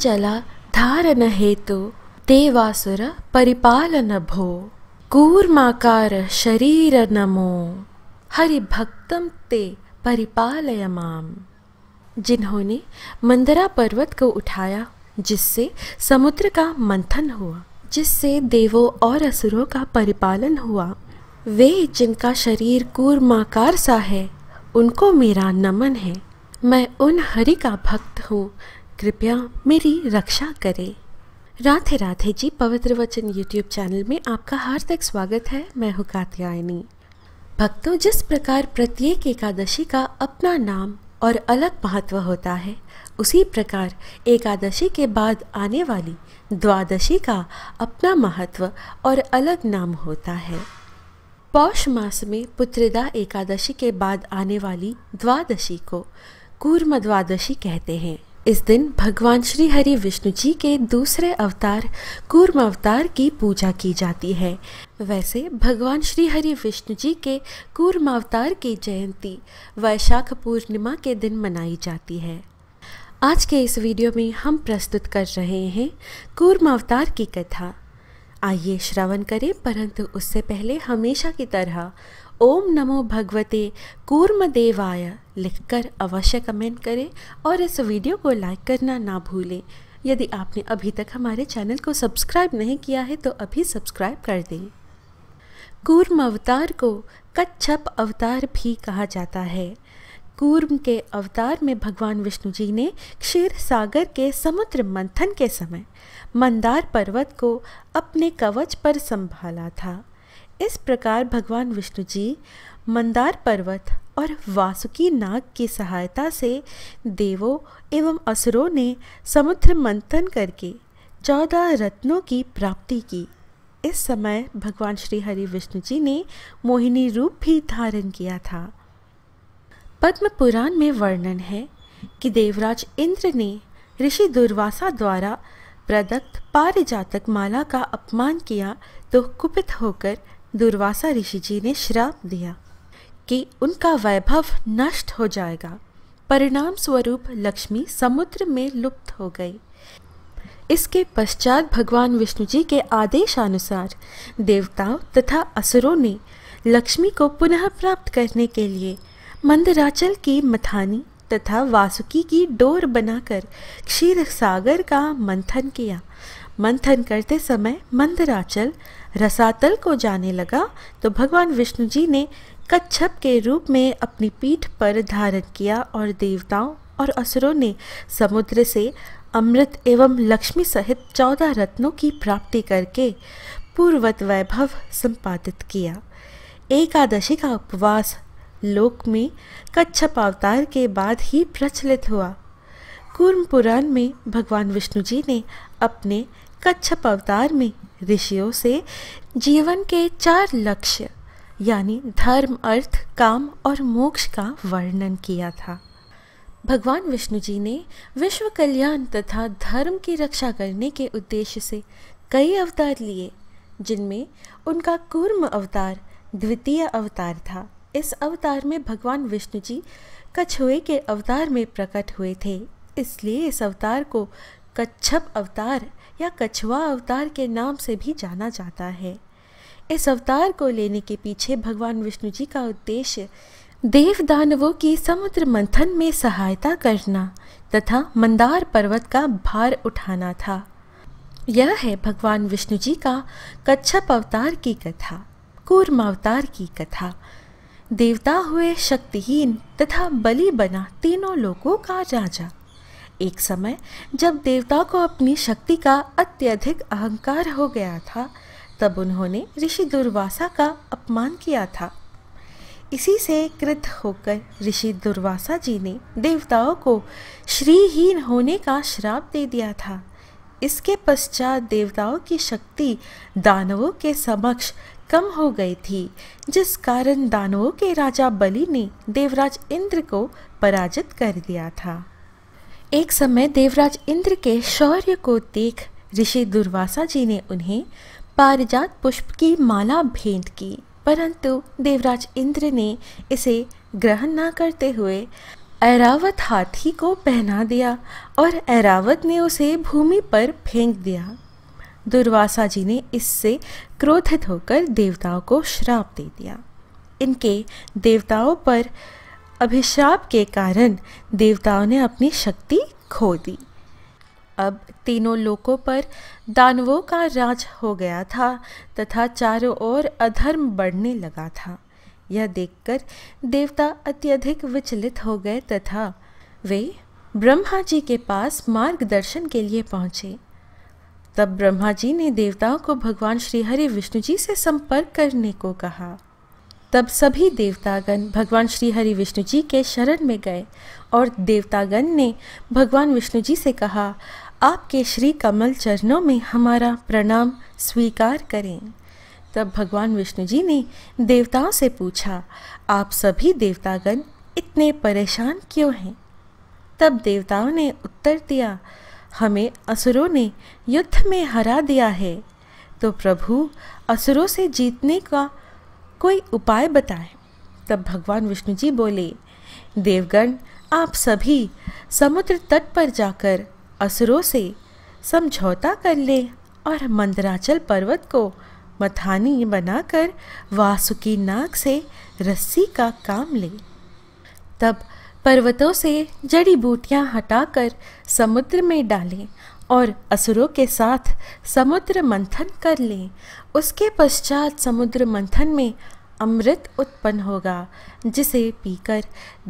चल धारण हेतु देवासुर परिपालन भो कूर्माकार शरीर नमो हरि भक्तम ते परिपालय माम जिन्होंने मंदरा पर्वत को उठाया जिससे समुद्र का मंथन हुआ जिससे देवों और असुरों का परिपालन हुआ वे जिनका शरीर कूर्माकार सा है उनको मेरा नमन है मैं उन हरि का भक्त हूँ कृपया मेरी रक्षा करें राधे राधे जी पवित्र वचन यूट्यूब चैनल में आपका हार्दिक स्वागत है मैं हूँ कात्यायनी भक्तों जिस प्रकार प्रत्येक एकादशी का अपना नाम और अलग महत्व होता है उसी प्रकार एकादशी के बाद आने वाली द्वादशी का अपना महत्व और अलग नाम होता है पौष मास में पुत्रदा एकादशी के बाद आने वाली द्वादशी को कूर्म द्वादशी कहते हैं इस दिन भगवान श्री हरि विष्णु जी के दूसरे अवतार कूर्म अवतार की पूजा की जाती है वैसे भगवान श्री हरि विष्णु जी के कूर्म अवतार की जयंती वैशाख पूर्णिमा के दिन मनाई जाती है आज के इस वीडियो में हम प्रस्तुत कर रहे हैं कूर्म अवतार की कथा आइए श्रवण करें परंतु उससे पहले हमेशा की तरह ओम नमो भगवते कूर्मदेवाय लिखकर अवश्य कमेंट करें और इस वीडियो को लाइक करना ना भूलें यदि आपने अभी तक हमारे चैनल को सब्सक्राइब नहीं किया है तो अभी सब्सक्राइब कर दें कूर्म अवतार को कच्छप अवतार भी कहा जाता है कूर्म के अवतार में भगवान विष्णु जी ने क्षीर सागर के समुद्र मंथन के समय मंदार पर्वत को अपने कवच पर संभाला था इस प्रकार भगवान विष्णु जी मंदार पर्वत और वासुकी नाग की सहायता से देवों एवं असुरों ने समुद्र मंथन करके चौदह रत्नों की प्राप्ति की इस समय भगवान श्री हरि विष्णु जी ने मोहिनी रूप भी धारण किया था पद्म पुराण में वर्णन है कि देवराज इंद्र ने ऋषि दुर्वासा द्वारा प्रदत्त पारिजातक माला का अपमान किया तो कुपित होकर दुर्वासा ऋषि जी ने श्राप दिया कि उनका वैभव नष्ट हो जाएगा परिणाम स्वरूप लक्ष्मी समुद्र में लुप्त हो गई इसके पश्चात भगवान विष्णु जी के आदेश अनुसार देवताओं तथा असुरों ने लक्ष्मी को पुनः प्राप्त करने के लिए मंदराचल की मथानी तथा वासुकी की डोर बनाकर क्षीर सागर का मंथन किया मंथन करते समय मंदराचल रसातल को जाने लगा तो भगवान विष्णु जी ने कच्छप के रूप में अपनी पीठ पर धारण किया और देवताओं और असुरों ने समुद्र से अमृत एवं लक्ष्मी सहित चौदह रत्नों की प्राप्ति करके पूर्वत वैभव संपादित किया एकादशी का उपवास लोक में कच्छप अवतार के बाद ही प्रचलित हुआ कूर्म पुराण में भगवान विष्णु जी ने अपने कच्छप अवतार में ऋषियों से जीवन के चार लक्ष्य यानी धर्म अर्थ काम और मोक्ष का वर्णन किया था भगवान विष्णु जी ने विश्व कल्याण तथा धर्म की रक्षा करने के उद्देश्य से कई अवतार लिए जिनमें उनका कूर्म अवतार द्वितीय अवतार था इस अवतार में भगवान विष्णु जी कछुए के अवतार में प्रकट हुए थे इसलिए इस अवतार को कच्छप अवतार या कछुआ अवतार के नाम से भी जाना जाता है इस अवतार को लेने के पीछे भगवान विष्णु जी का उद्देश्य देव दानवों की समुद्र मंथन में सहायता करना तथा मंदार पर्वत का भार उठाना था यह है भगवान विष्णु जी का कच्छप अवतार की कथा कूर्मावतार की कथा देवता हुए शक्तिहीन तथा बलि बना तीनों लोगों का राजा एक समय जब देवता को अपनी शक्ति का अत्यधिक अहंकार हो गया था तब उन्होंने ऋषि दुर्वासा का अपमान किया था इसी से कृत होकर ऋषि दुर्वासा जी ने देवताओं को श्रीहीन होने का श्राप दे दिया था इसके पश्चात देवताओं की शक्ति दानवों के समक्ष कम हो गई थी जिस कारण दानवों के राजा बलि ने देवराज इंद्र को पराजित कर दिया था एक समय देवराज इंद्र के शौर्य को देख ऋषि दुर्वासा जी ने उन्हें पारिजात पुष्प की माला भेंट की परंतु देवराज इंद्र ने इसे ग्रहण न करते हुए ऐरावत हाथी को पहना दिया और ऐरावत ने उसे भूमि पर फेंक दिया दुर्वासा जी ने इससे क्रोधित होकर देवताओं को श्राप दे दिया इनके देवताओं पर अभिशाप के कारण देवताओं ने अपनी शक्ति खो दी अब तीनों लोकों पर दानवों का राज हो गया था तथा चारों ओर अधर्म बढ़ने लगा था यह देखकर देवता अत्यधिक विचलित हो गए तथा वे ब्रह्मा जी के पास मार्गदर्शन के लिए पहुँचे तब ब्रह्मा जी ने देवताओं को भगवान श्री हरि विष्णु जी से संपर्क करने को कहा तब सभी देवतागण भगवान श्री हरि विष्णु जी के शरण में गए और देवतागण ने भगवान विष्णु जी से कहा आपके श्री कमल चरणों में हमारा प्रणाम स्वीकार करें तब भगवान विष्णु जी ने देवताओं से पूछा आप सभी देवतागण इतने परेशान क्यों हैं तब देवताओं ने उत्तर दिया हमें असुरों ने युद्ध में हरा दिया है तो प्रभु असुरों से जीतने का कोई उपाय बताएं तब भगवान विष्णु जी बोले देवगण आप सभी समुद्र तट पर जाकर असुरों से समझौता कर ले और मंदराचल पर्वत को मथानी बनाकर वासुकी नाग से रस्सी का काम ले तब पर्वतों से जड़ी बूटियां हटाकर समुद्र में डालें और असुरों के साथ समुद्र मंथन कर लें उसके पश्चात समुद्र मंथन में अमृत उत्पन्न होगा जिसे पीकर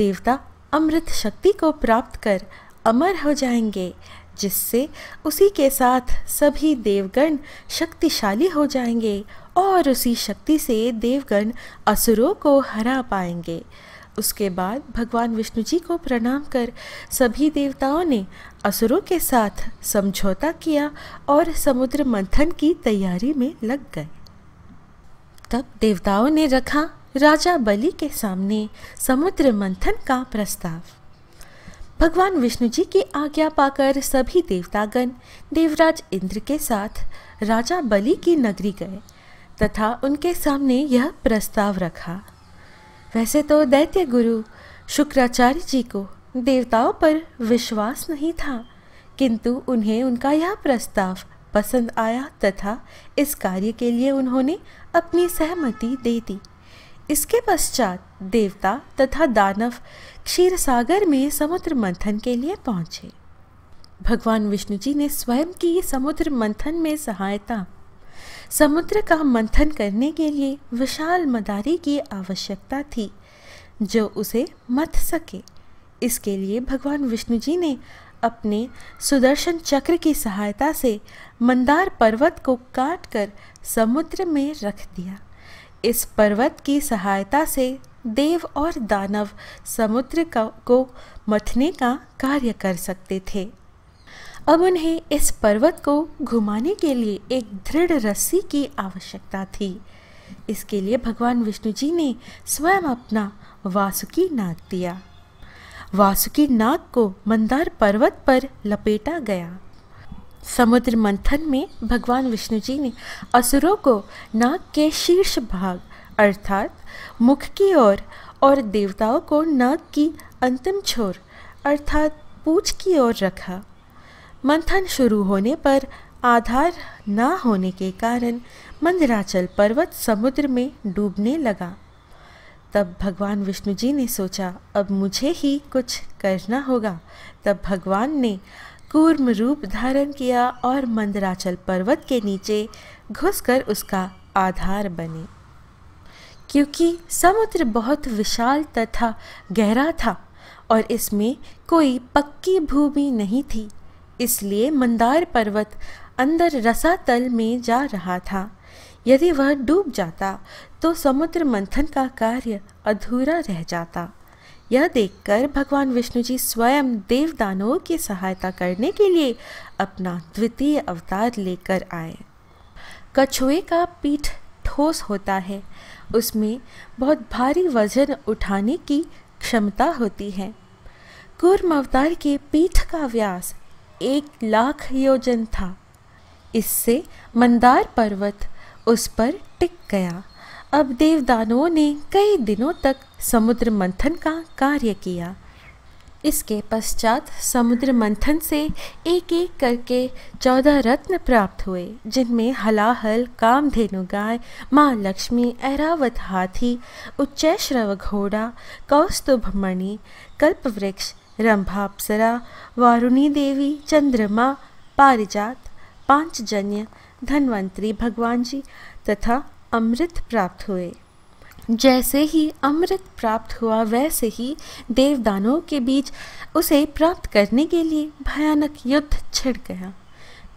देवता अमृत शक्ति को प्राप्त कर अमर हो जाएंगे जिससे उसी के साथ सभी देवगण शक्तिशाली हो जाएंगे और उसी शक्ति से देवगण असुरों को हरा पाएंगे उसके बाद भगवान विष्णु जी को प्रणाम कर सभी देवताओं ने असुरों के साथ समझौता किया और समुद्र मंथन की तैयारी में लग गए तब देवताओं ने रखा राजा बलि के सामने समुद्र मंथन का प्रस्ताव भगवान विष्णु जी की आज्ञा पाकर सभी देवतागण देवराज इंद्र के साथ राजा बलि की नगरी गए तथा उनके सामने यह प्रस्ताव रखा वैसे तो दैत्य गुरु शुक्राचार्य जी को देवताओं पर विश्वास नहीं था किंतु उन्हें उनका यह प्रस्ताव पसंद आया तथा इस कार्य के लिए उन्होंने अपनी सहमति दे दी इसके पश्चात देवता तथा दानव क्षीर सागर में समुद्र मंथन के लिए पहुंचे भगवान विष्णु जी ने स्वयं की समुद्र मंथन में सहायता समुद्र का मंथन करने के लिए विशाल मदारी की आवश्यकता थी जो उसे मथ सके इसके लिए भगवान विष्णु जी ने अपने सुदर्शन चक्र की सहायता से मंदार पर्वत को काट कर समुद्र में रख दिया इस पर्वत की सहायता से देव और दानव समुद्र का को मथने का कार्य कर सकते थे अब उन्हें इस पर्वत को घुमाने के लिए एक दृढ़ रस्सी की आवश्यकता थी इसके लिए भगवान विष्णु जी ने स्वयं अपना वासुकी नाग दिया वासुकी नाग को मंदार पर्वत पर लपेटा गया समुद्र मंथन में भगवान विष्णु जी ने असुरों को नाग के शीर्ष भाग अर्थात मुख की ओर और, और देवताओं को नाग की अंतिम छोर अर्थात पूछ की ओर रखा मंथन शुरू होने पर आधार न होने के कारण मंदराचल पर्वत समुद्र में डूबने लगा तब भगवान विष्णु जी ने सोचा अब मुझे ही कुछ करना होगा तब भगवान ने कूर्म रूप धारण किया और मंदराचल पर्वत के नीचे घुसकर उसका आधार बने क्योंकि समुद्र बहुत विशाल तथा गहरा था और इसमें कोई पक्की भूमि नहीं थी इसलिए मंदार पर्वत अंदर रसातल में जा रहा था यदि वह डूब जाता तो समुद्र मंथन का कार्य अधूरा रह जाता यह देखकर भगवान विष्णु जी स्वयं देवदानों की सहायता करने के लिए अपना द्वितीय अवतार लेकर आए कछुए का पीठ ठोस होता है उसमें बहुत भारी वजन उठाने की क्षमता होती है कूर्म अवतार के पीठ का व्यास एक लाख योजन था इससे मंदार पर्वत उस पर टिक गया अब देवदानों ने कई दिनों तक समुद्र मंथन का कार्य किया इसके पश्चात समुद्र मंथन से एक एक करके चौदह रत्न प्राप्त हुए जिनमें हलाहल कामधेनु गाय माँ लक्ष्मी ऐरावत हाथी उच्चैश्रव घोड़ा कौस्तुभ मणि कल्पवृक्ष रंभाप्सरा वारुणी देवी चंद्रमा पारिजात पांचजन्य धन्वंतरी भगवान जी तथा अमृत प्राप्त हुए जैसे ही अमृत प्राप्त हुआ वैसे ही देवदानों के बीच उसे प्राप्त करने के लिए भयानक युद्ध छिड़ गया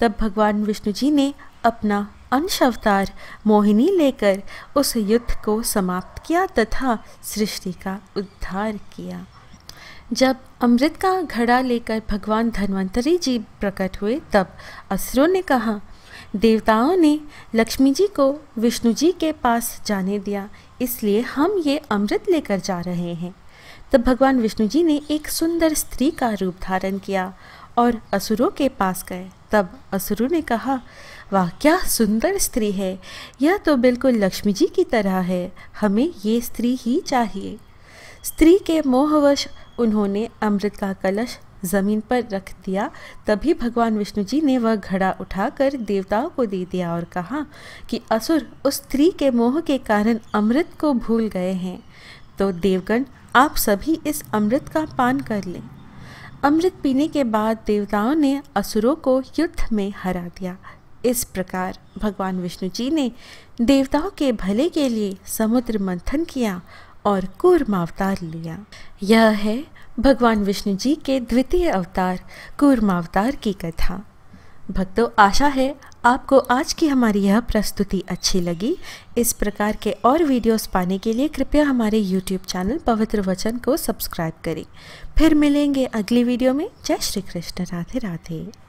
तब भगवान विष्णु जी ने अपना अंश अवतार मोहिनी लेकर उस युद्ध को समाप्त किया तथा सृष्टि का उद्धार किया जब अमृत का घड़ा लेकर भगवान धन्वंतरी जी प्रकट हुए तब असुरों ने कहा देवताओं ने लक्ष्मी जी को विष्णु जी के पास जाने दिया इसलिए हम ये अमृत लेकर जा रहे हैं तब भगवान विष्णु जी ने एक सुंदर स्त्री का रूप धारण किया और असुरों के पास गए तब असुरों ने कहा वाह क्या सुंदर स्त्री है यह तो बिल्कुल लक्ष्मी जी की तरह है हमें ये स्त्री ही चाहिए स्त्री के मोहवश उन्होंने अमृत का कलश जमीन पर रख दिया तभी भगवान विष्णु जी ने वह घड़ा उठाकर देवताओं को दे दिया और कहा कि असुर उस स्त्री के मोह के कारण अमृत को भूल गए हैं तो देवगण आप सभी इस अमृत का पान कर लें अमृत पीने के बाद देवताओं ने असुरों को युद्ध में हरा दिया इस प्रकार भगवान विष्णु जी ने देवताओं के भले के लिए समुद्र मंथन किया और कूर्म अवतार लिया यह है भगवान विष्णु जी के द्वितीय अवतार अवतार की कथा भक्तों आशा है आपको आज की हमारी यह प्रस्तुति अच्छी लगी इस प्रकार के और वीडियोस पाने के लिए कृपया हमारे यूट्यूब चैनल पवित्र वचन को सब्सक्राइब करें फिर मिलेंगे अगली वीडियो में जय श्री कृष्ण राधे राधे